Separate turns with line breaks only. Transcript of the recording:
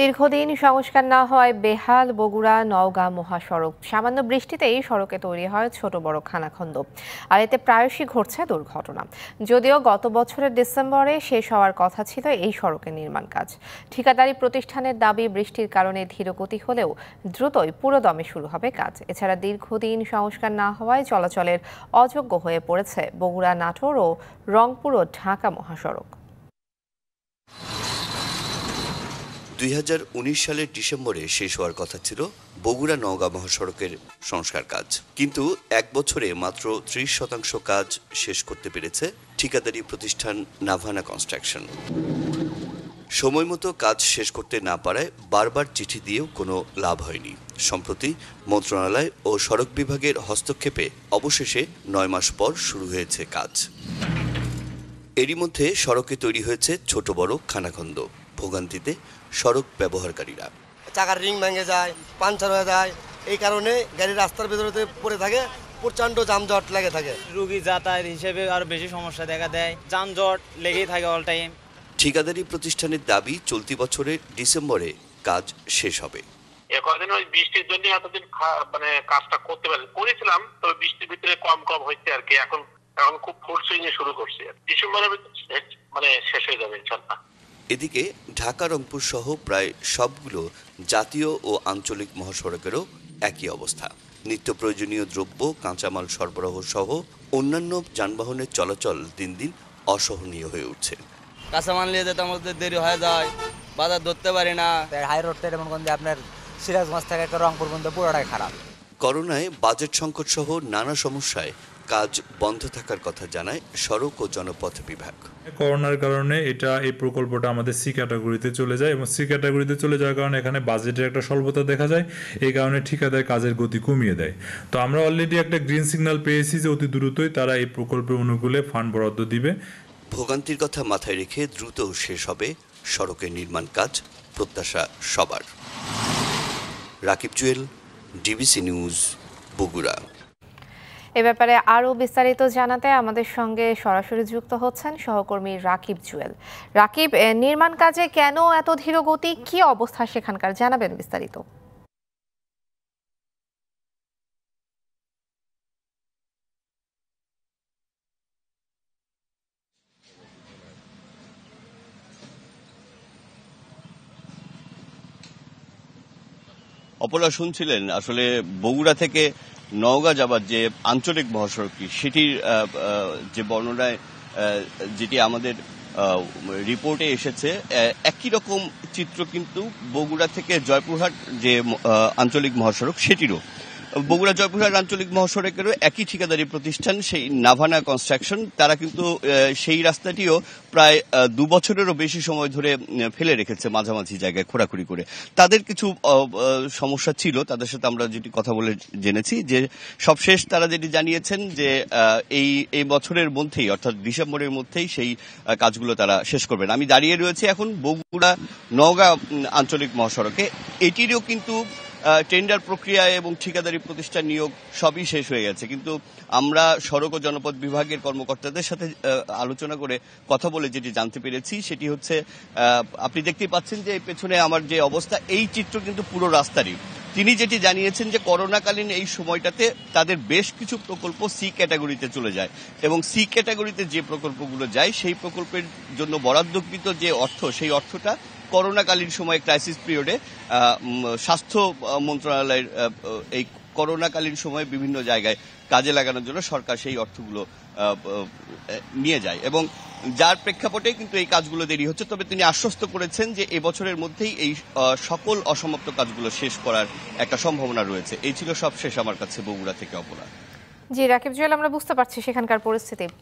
দীর্ঘদিন সংস্কার না হওয়ায় বেহাল বগুড়া নওগাঁ মহাসড়ক সামান্য বৃষ্টিতেই সড়কে তৈরি হয় ছোট বড় খানাখন্দ আর এতে প্রায়শই ঘটছে দুর্ঘটনা যদিও গত বছরের ডিসেম্বরে শেষ হওয়ার কথা ছিল এই সড়কের নির্মাণ কাজ ঠিকাদারি প্রতিষ্ঠানের দাবি বৃষ্টির কারণে ধীরগতি হলেও দ্রুতই পুরোদমে শুরু হবে কাজ এছাড়া দীর্ঘদিন সংস্কার না হওয়ায় চলাচলের অযোগ্য হয়ে পড়েছে বগুড়া নাটোর ও রংপুর ও ঢাকা মহাসড়ক
দুই সালের ডিসেম্বরে শেষ হওয়ার কথা ছিল বগুড়া নওগাঁ মহাসড়কের সংস্কার কাজ কিন্তু এক বছরে মাত্র ত্রিশ শতাংশ কাজ শেষ করতে পেরেছে ঠিকাদারি প্রতিষ্ঠান নাভানা কনস্ট্রাকশন সময় মতো কাজ শেষ করতে না পারায় বারবার চিঠি দিয়েও কোনো লাভ হয়নি সম্প্রতি মন্ত্রণালয় ও সড়ক বিভাগের হস্তক্ষেপে অবশেষে নয় মাস পর শুরু হয়েছে কাজ এরই মধ্যে সড়কে তৈরি হয়েছে ছোট বড় খানাখন্দ ভোগান্তিতে সড়ক ব্যবহারকারীরা চাকার রিং ভেঙে যায় পাঞ্চার হয়ে যায় এই কারণে গাড়ি রাস্তার ভেতরে পড়ে থাকে প্রচণ্ড যানজট লেগে থাকে রুগী যাতায়াত হিসেবে আরো বেশি সমস্যা
দেখা দেয় যানজট লেগেই থাকে অল টাইম
ঠিকাদারি প্রতিষ্ঠানের দাবি চলতি বছরের ডিসেম্বরে কাজ শেষ হবে
কদিন ওই বৃষ্টির জন্য এতদিন মানে কাজটা করতে পারি করেছিলাম তবে বৃষ্টির ভিতরে কম কম হয়েছে আর কি এখন এখন খুব শুরু করছে মানে শেষ হয়ে যাবে ইনশাল্লাহ
এদিকে ঢাকা রংপুর সহ প্রায় সবগুলো জাতীয় ও আঞ্চলিক মহাসড়কেরও একই অবস্থা নিত্য প্রয়োজনীয় দ্রব্য কাঁচামাল সরবরাহ সহ অন্যান্য যানবাহনের চলাচল দিন দিন অসহনীয় হয়ে উঠছে কাঁচামাল নিয়ে যেতে আমাদের দেরি হয়ে যায় বাজার
ধরতে পারি না হাই রোড থেকে আপনার সিরাজগঞ্জ থেকে রংপুর পর্যন্ত পুরোটাই খারাপ
করোনায় বাজেট সংকট সহ নানা সমস্যায় কাজ বন্ধ থাকার কথা জানায় সড়ক ও জনপথ বিভাগ
করোনার কারণে এটা এই প্রকল্পটা আমাদের সি ক্যাটাগরিতে চলে যায় এবং সি ক্যাটাগরিতে চলে যাওয়ার কারণে এখানে বাজেটের একটা স্বল্পতা দেখা যায় এই কারণে ঠিকাদার কাজের গতি কমিয়ে দেয় তো আমরা অলরেডি একটা গ্রিন সিগন্যাল পেয়েছি যে অতি দ্রুতই তারা এই প্রকল্পের অনুকূলে ফান্ড বরাদ্দ দিবে
ভোগান্তির কথা মাথায় রেখে দ্রুত শেষ হবে সড়কের নির্মাণ কাজ প্রত্যাশা সবার রাকিব জুয়েল ডিবিসি নিউজ বগুড়া
এ ব্যাপারে আরও বিস্তারিত জানাতে আমাদের সঙ্গে সরাসরি যুক্ত হচ্ছেন সহকর্মী রাকিব জুয়েল রাকিব নির্মাণ কাজে কেন এত ধীর গতি কি অবস্থা সেখানকার জানাবেন বিস্তারিত
অপরা শুনছিলেন আসলে বগুড়া থেকে নওগাঁ যাবার যে আঞ্চলিক মহাসড়কটি সেটির যে বর্ণনায় যেটি আমাদের রিপোর্টে এসেছে একই রকম চিত্র কিন্তু বগুড়া থেকে জয়পুরহাট যে আঞ্চলিক মহাসড়ক সেটিরও বগুড়া জয়পুরহাট আঞ্চলিক মহাসড়কেরও একই ঠিকাদারি প্রতিষ্ঠান সেই নাভানা কনস্ট্রাকশন তারা কিন্তু সেই রাস্তাটিও প্রায় দু বছরেরও বেশি সময় ধরে ফেলে রেখেছে মাঝামাঝি জায়গায় খোঁড়াখুড়ি করে তাদের কিছু সমস্যা ছিল তাদের সাথে আমরা যেটি কথা বলে জেনেছি যে সবশেষ তারা যেটি জানিয়েছেন যে এই এই বছরের মধ্যেই অর্থাৎ ডিসেম্বরের মধ্যেই সেই কাজগুলো তারা শেষ করবেন আমি দাঁড়িয়ে রয়েছি এখন বগুড়া নওগাঁ আঞ্চলিক মহাসড়কে এটিরও কিন্তু টেন্ডার প্রক্রিয়া এবং ঠিকাদারি প্রতিষ্ঠান নিয়োগ সবই শেষ হয়ে গেছে কিন্তু আমরা সড়ক ও জনপথ বিভাগের কর্মকর্তাদের সাথে আলোচনা করে কথা বলে যেটি জানতে পেরেছি সেটি হচ্ছে আপনি দেখতেই পাচ্ছেন যে পেছনে আমার যে অবস্থা এই চিত্র কিন্তু পুরো রাস্তারই তিনি যেটি জানিয়েছেন যে করোনাকালীন এই সময়টাতে তাদের বেশ কিছু প্রকল্প সি ক্যাটাগরিতে চলে যায় এবং সি ক্যাটাগরিতে যে প্রকল্পগুলো যায় সেই প্রকল্পের জন্য বরাদ্দকৃত যে অর্থ সেই অর্থটা করোনাকালীন সময়ে ক্রাইসিস পিরিয়ডে স্বাস্থ্য মন্ত্রণালয়ের এই করোনাকালীন সময়ে বিভিন্ন জায়গায় কাজে লাগানোর জন্য সরকার সেই অর্থগুলো নিয়ে যায় এবং যার প্রেক্ষাপটে কিন্তু এই কাজগুলো দেরি হচ্ছে তবে তিনি আশ্বস্ত করেছেন যে এবছরের মধ্যেই এই সকল অসমাপ্ত কাজগুলো শেষ করার একটা সম্ভাবনা রয়েছে এই ছিল সব শেষ আমার কাছে বগুড়া থেকে অপরাধ
জি রাকিব জুয়েল আমরা বুঝতে পারছি সেখানকার পরিস্থিতি